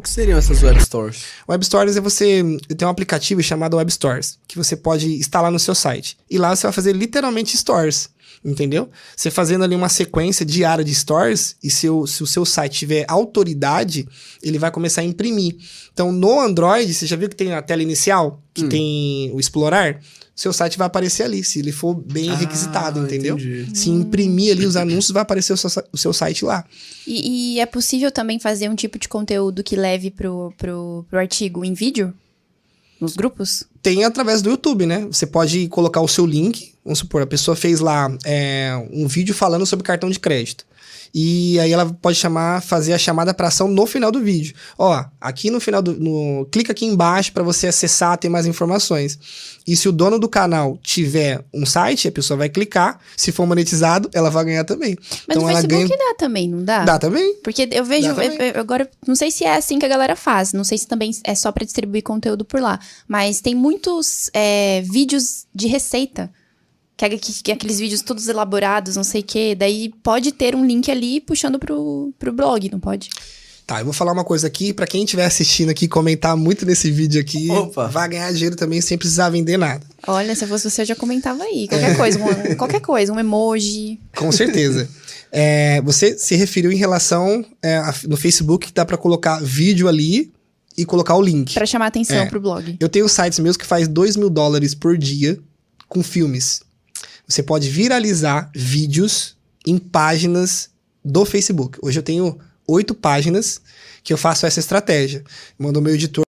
O que seriam essas web stores? Web stores é você tem um aplicativo chamado Web Stores que você pode instalar no seu site. E lá você vai fazer literalmente stores entendeu? Você fazendo ali uma sequência diária de stories e se o, se o seu site tiver autoridade, ele vai começar a imprimir. Então, no Android, você já viu que tem a tela inicial, que hum. tem o explorar? Seu site vai aparecer ali, se ele for bem ah, requisitado, entendeu? Entendi. Se imprimir ali os anúncios, vai aparecer o seu, o seu site lá. E, e, é possível também fazer um tipo de conteúdo que leve pro, pro, pro artigo em vídeo? Nos grupos? tem através do YouTube, né? Você pode colocar o seu link, vamos supor, a pessoa fez lá é, um vídeo falando sobre cartão de crédito. E aí ela pode chamar, fazer a chamada para ação no final do vídeo. Ó, aqui no final do. No, clica aqui embaixo para você acessar, ter mais informações. E se o dono do canal tiver um site, a pessoa vai clicar. Se for monetizado, ela vai ganhar também. Mas então, no ela Facebook ganha... dá também, não dá? Dá também. Porque eu vejo. Eu, eu, agora, não sei se é assim que a galera faz. Não sei se também é só para distribuir conteúdo por lá. Mas tem muito muitos é, vídeos de receita. Que, é que, que, é aqueles vídeos todos elaborados, não sei o quê. Daí pode ter um link ali puxando pro, pro blog, não pode? Tá, eu vou falar uma coisa aqui, para quem estiver assistindo aqui, comentar muito nesse vídeo aqui, Opa. vai ganhar dinheiro também sem precisar vender nada. Olha, se fosse você, eu já comentava aí. Qualquer é. coisa, um, qualquer coisa, um emoji. Com certeza. é, você se referiu em relação é, no Facebook que dá para colocar vídeo ali e colocar o link. Para chamar atenção é. pro blog. Eu tenho sites meus que faz 2 mil dólares por dia com filmes. Você pode viralizar vídeos em páginas do Facebook. Hoje eu tenho oito páginas que eu faço essa estratégia. Mando meu editor